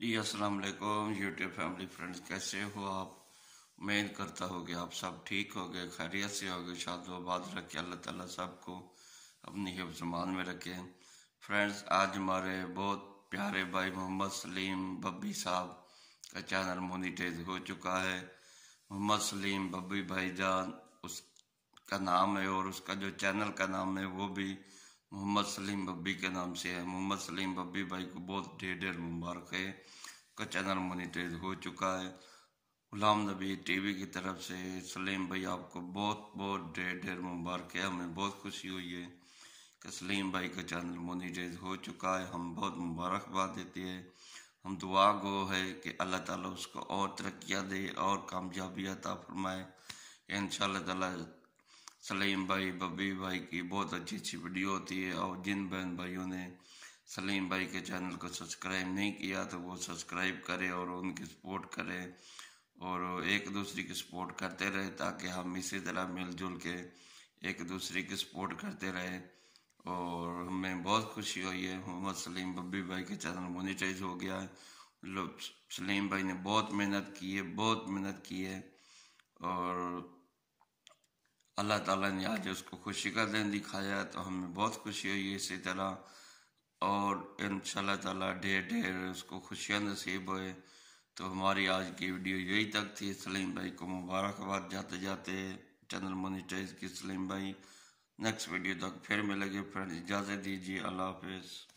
जी असलकुम YouTube family friends कैसे हो आप उम्मीद करता हो कि आप सब ठीक हो गए खैरियत से हो गए शादोबाद वाबाद रखे अल्लाह ताला को अपनी हिफ्जमान में रखे फ्रेंड्स आज हमारे बहुत प्यारे भाई मोहम्मद सलीम बब्बी साहब का चैनल मोनीटेज हो चुका है मोहम्मद सलीम बब्बी भाईजान उसका नाम है और उसका जो चैनल का नाम है वो भी मोहम्मद सलीम बब्बी के नाम से है मोहम्मद सलीम बब्बी भाई को बहुत ढेर ढेर मुबारक है का चैनल मोनिटाइज हो चुका है गुलाम नबी टीवी की तरफ से सलीम भाई आपको बहुत बहुत ढेर ढेर मुबारक है हमें बहुत खुशी हुई है कि सलीम भाई का चैनल मोनिटाइज हो चुका है हम बहुत मुबारकबाद देते हैं हम दुआ गो है कि अल्लाह ताला उसको और तरक्या दे और कामयाबी अता फरमाए इन ताला सलीम भाई बबी भाई की बहुत अच्छी अच्छी वीडियो होती है और जिन बहन भाइयों ने सलीम भाई के चैनल को सब्सक्राइब नहीं किया तो वो सब्सक्राइब करें और उनकी सपोर्ट करें और एक दूसरे की सपोर्ट करते रहे ताकि हम इसी तरह मिलजुल के एक दूसरे की सपोर्ट करते रहे और हमें बहुत खुशी हुई है मोहम्मद सलीम बब्बी भाई के चैनल मोनिटाइज हो गया है सलीम भाई ने बहुत मेहनत की है बहुत मेहनत की है और अल्लाह ताला ने आज उसको खुशी का दिन दिखाया तो हमें बहुत खुशी हुई इसी तरह और इन ताला ढेर ढेर उसको खुशियाँ नसीब हुए तो हमारी आज की वीडियो यही तक थी सलीम भाई को मुबारकबाद जाते जाते चैनल मोनिटाइज की सलीम भाई नेक्स्ट वीडियो तक फिर मिलेंगे फ्रेंड इजाज़त दीजिए अल्लाह हाफिज़